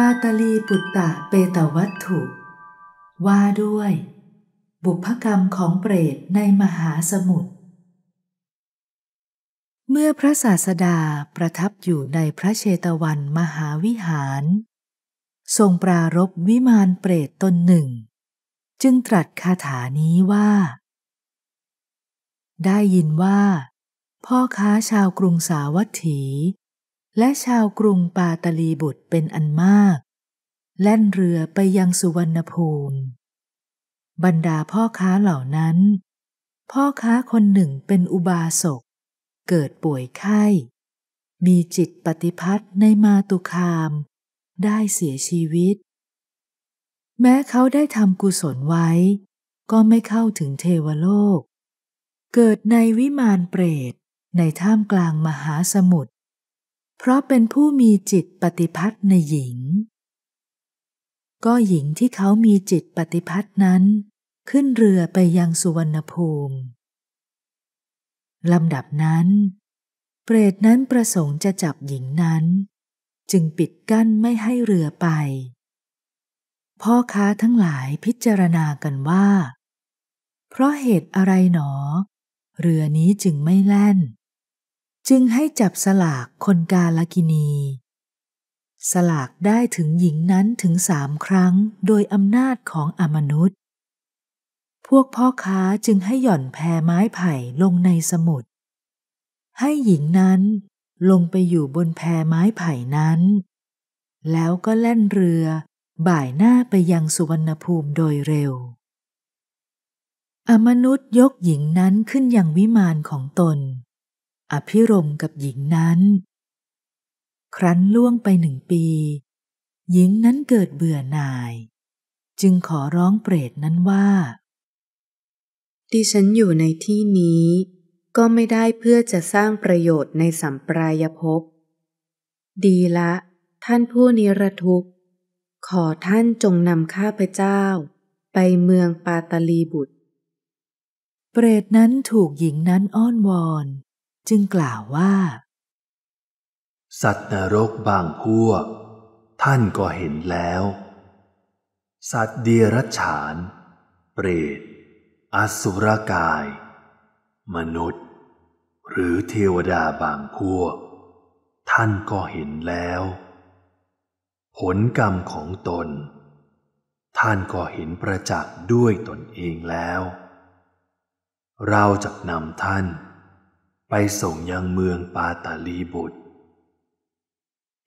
ปาตลีปุตตะเปตวัตถุ ว่าด้วย บุพกรรมของเปรตในมหาสมุทรเมื่อพระศาสดาประทับอยู่ในพระเชตวันมหาวิหาร ทรงปรารบวิมานเปรตตนหนึ่ง จึงตรัสคาถานี้ว่า ได้ยินว่า พ่อค้าชาวกรุงสาวัตถีและชาวกรุงปาตลีบุตรเป็นอันมาก แล่นเรือไปยังสุวรรณภูมิบรรดาพ่อค้าเหล่านั้น พ่อค้าคนหนึ่งเป็นอุบาสก เกิดป่วยไข้ มีจิตปฏิพัตในมาตุคาม ได้เสียชีวิต แม้เขาได้ทำกุศลไว้ ก็ไม่เข้าถึงเทวโลก เกิดในวิมานเปรต ในท่ามกลางมหาสมุทรเพราะเป็นผู้มีจิตปฏิพัตในหญิง ก็หญิงที่เขามีจิตปฏิพัตนั้น ขึ้นเรือไปยังสุวรรณภูมิ ลำดับนั้น เปรตนั้นประสงค์จะจับหญิงนั้น จึงปิดกั้นไม่ให้เรือไป พ่อค้าทั้งหลายพิจารณากันว่า เพราะเหตุอะไรหนอ เรือนี้จึงไม่แล่นจึงให้จับสลากคนกาลกินี สลากได้ถึงหญิงนั้นถึงสามครั้งโดยอำนาจของอมนุษย์ พวกพ่อค้าจึงให้หย่อนแพไม้ไผ่ลงในสมุทร ให้หญิงนั้นลงไปอยู่บนแพไม้ไผ่นั้น แล้วก็แล่นเรือบ่ายหน้าไปยังสุวรรณภูมิโดยเร็ว อมนุษย์ยกหญิงนั้นขึ้นยังวิมานของตนอภิรมกับหญิงนั้น ครั้นล่วงไปหนึ่งปี หญิงนั้นเกิดเบื่อหน่าย จึงขอร้องเปรตนั้นว่า ดิฉันอยู่ในที่นี้ ก็ไม่ได้เพื่อจะสร้างประโยชน์ในสัมปรายภพดีละท่านผู้นิรทุกข์ ขอท่านจงนำข้าพเจ้า ไปเมืองปาตาลีบุตร เปรตนั้นถูกหญิงนั้นอ้อนวอนจึงกล่าวว่า สัตว์นรกบางพวก ท่านก็เห็นแล้ว สัตว์เดรัจฉาน เปรตอสุรกาย มนุษย์ หรือเทวดาบางพวกท่านก็เห็นแล้ว ผลกรรมของตน ท่านก็เห็นประจักษ์ด้วยตนเองแล้ว เราจะนำท่านไปส่งยังเมืองปาตาลีบุตร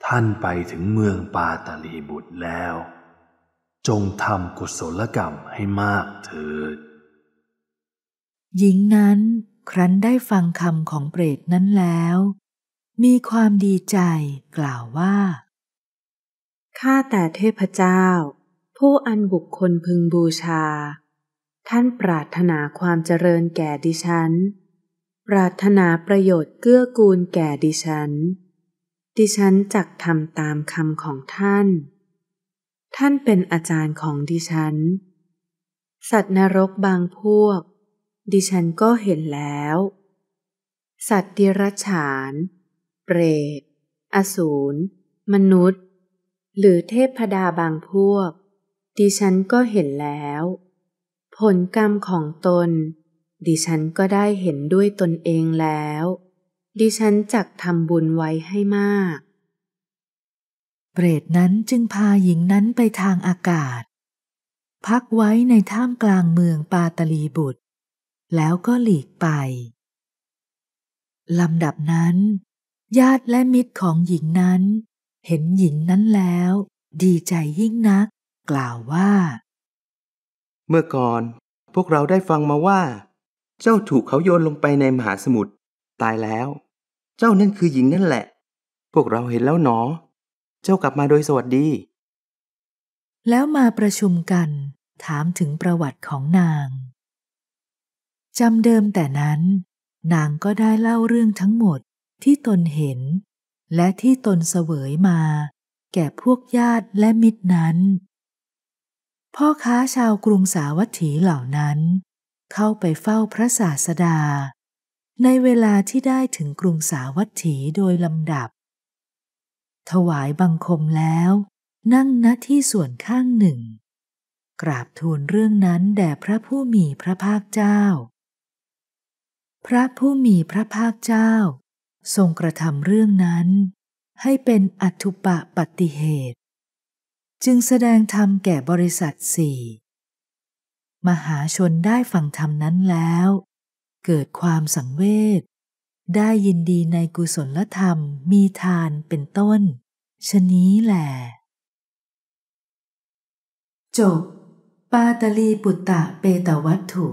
ท่านไปถึงเมืองปาตาลีบุตรแล้ว จงทำกุศลกรรมให้มากเถิด หญิงนั้นครั้นได้ฟังคำของเปรตนั้นแล้ว มีความดีใจกล่าวว่า ข้าแต่เทพเจ้า ผู้อันบุคคลพึงบูชา ท่านปรารถนาความเจริญแก่ดิฉันปรารถนาประโยชน์เกื้อกูลแก่ดิฉัน ดิฉันจักทำตามคำของท่าน ท่านเป็นอาจารย์ของดิฉัน สัตว์นรกบางพวก ดิฉันก็เห็นแล้ว สัตว์ดิรัจฉาน เปรต อสูร มนุษย์ หรือเทพดาบางพวก ดิฉันก็เห็นแล้ว ผลกรรมของตนดิฉันก็ได้เห็นด้วยตนเองแล้ว ดิฉันจักทำบุญไว้ให้มาก เปรตนั้นจึงพาหญิงนั้นไปทางอากาศ พักไว้ในท่ามกลางเมืองปาตลีบุตร แล้วก็หลีกไป ลำดับนั้น ญาติและมิตรของหญิงนั้น เห็นหญิงนั้นแล้ว ดีใจยิ่งนัก กล่าวว่า เมื่อก่อนพวกเราได้ฟังมาว่าเจ้าถูกเขาโยนลงไปในมหาสมุทรตายแล้ว เจ้านั่นคือหญิงนั่นแหละ พวกเราเห็นแล้วหนอ เจ้ากลับมาโดยสวัสดี แล้วมาประชุมกันถามถึงประวัติของนาง จำเดิมแต่นั้น นางก็ได้เล่าเรื่องทั้งหมดที่ตนเห็น และที่ตนเสวยมา แก่พวกญาติและมิตรนั้น พ่อค้าชาวกรุงสาวัตถีเหล่านั้นเข้าไปเฝ้าพระศาสดา ในเวลาที่ได้ถึงกรุงสาวัตถีโดยลำดับ ถวายบังคมแล้ว นั่งณที่ส่วนข้างหนึ่ง กราบทูลเรื่องนั้นแด่พระผู้มีพระภาคเจ้า พระผู้มีพระภาคเจ้า ทรงกระทำเรื่องนั้น ให้เป็นอัตุปะปฏิเหตุ จึงแสดงธรรมแก่บริษัทสี่มหาชนได้ฟังธรรมนั้นแล้ว เกิดความสังเวชได้ยินดีในกุศลธรรมมีทานเป็นต้น ชนี้แหละจบปาตลีปุตตะเปตวัตถุ